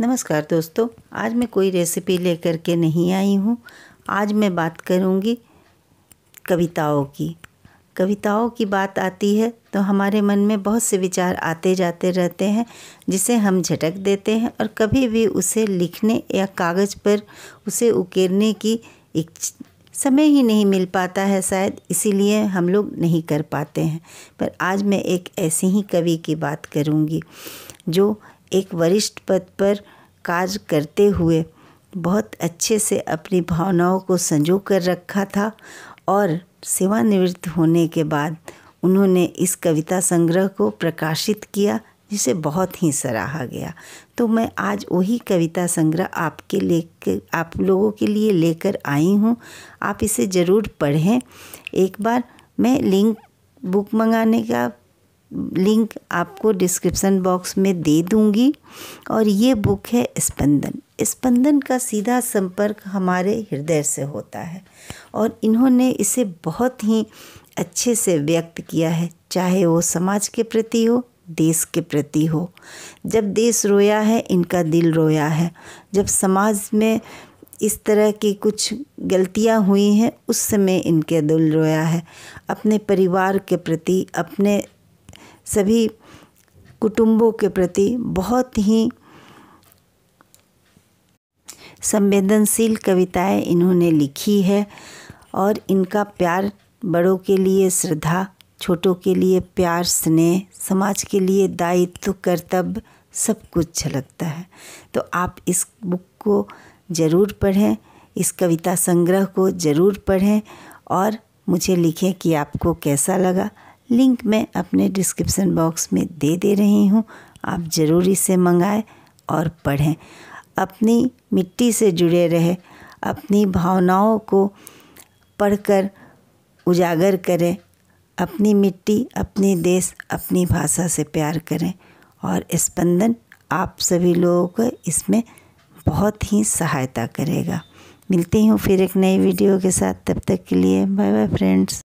नमस्कार दोस्तों आज मैं कोई रेसिपी लेकर के नहीं आई हूँ आज मैं बात करूँगी कविताओं की कविताओं की बात आती है तो हमारे मन में बहुत से विचार आते जाते रहते हैं जिसे हम झटक देते हैं और कभी भी उसे लिखने या कागज़ पर उसे उकेरने की एक समय ही नहीं मिल पाता है शायद इसीलिए हम लोग नहीं कर पाते हैं पर आज मैं एक ऐसी ही कवि की बात करूँगी जो एक वरिष्ठ पद पर कार्य करते हुए बहुत अच्छे से अपनी भावनाओं को संजो कर रखा था और सेवानिवृत्त होने के बाद उन्होंने इस कविता संग्रह को प्रकाशित किया जिसे बहुत ही सराहा गया तो मैं आज वही कविता संग्रह आपके ले आप लोगों के लिए लेकर आई हूँ आप इसे ज़रूर पढ़ें एक बार मैं लिंक बुक मंगाने का लिंक आपको डिस्क्रिप्सन बॉक्स में दे दूंगी और ये बुक है स्पंदन स्पंदन का सीधा संपर्क हमारे हृदय से होता है और इन्होंने इसे बहुत ही अच्छे से व्यक्त किया है चाहे वो समाज के प्रति हो देश के प्रति हो जब देश रोया है इनका दिल रोया है जब समाज में इस तरह की कुछ गलतियां हुई हैं उस समय इनके दिल रोया है अपने परिवार के प्रति अपने सभी कुटुंबों के प्रति बहुत ही संवेदनशील कविताएं इन्होंने लिखी है और इनका प्यार बड़ों के लिए श्रद्धा छोटों के लिए प्यार स्नेह समाज के लिए दायित्व कर्तव्य सब कुछ झलकता है तो आप इस बुक को ज़रूर पढ़ें इस कविता संग्रह को ज़रूर पढ़ें और मुझे लिखें कि आपको कैसा लगा लिंक मैं अपने डिस्क्रिप्सन बॉक्स में दे दे रही हूँ आप ज़रूर इसे मंगाएं और पढ़ें अपनी मिट्टी से जुड़े रहे अपनी भावनाओं को पढ़कर उजागर करें अपनी मिट्टी अपने देश अपनी भाषा से प्यार करें और स्पंदन आप सभी लोगों को इसमें बहुत ही सहायता करेगा मिलती हूँ फिर एक नई वीडियो के साथ तब तक के लिए बाय बाय फ्रेंड्स